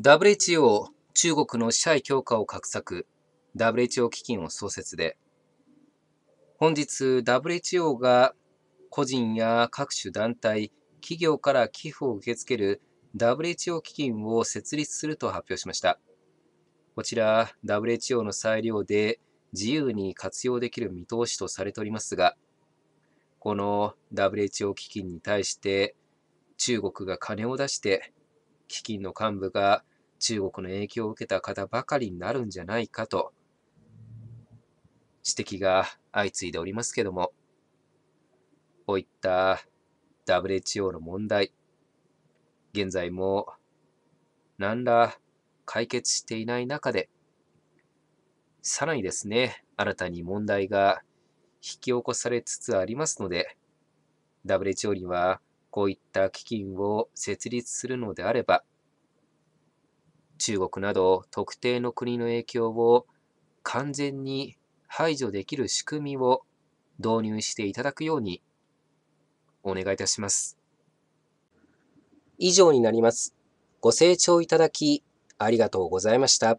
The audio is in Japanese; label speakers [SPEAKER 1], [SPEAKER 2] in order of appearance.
[SPEAKER 1] WHO 中国の支配強化を画策 WHO 基金を創設で本日 WHO が個人や各種団体企業から寄付を受け付ける WHO 基金を設立すると発表しましたこちら WHO の裁量で自由に活用できる見通しとされておりますがこの WHO 基金に対して中国が金を出して基金の幹部が中国の影響を受けた方ばかりになるんじゃないかと指摘が相次いでおりますけども、こういった WHO の問題、現在も何ら解決していない中で、さらにですね、新たに問題が引き起こされつつありますので、WHO にはこういった基金を設立するのであれば、中国など特定の国の影響を完全に排除できる仕組みを導入していただくようにお願いいたします。以上になります。ご清聴いただきありがとうございました。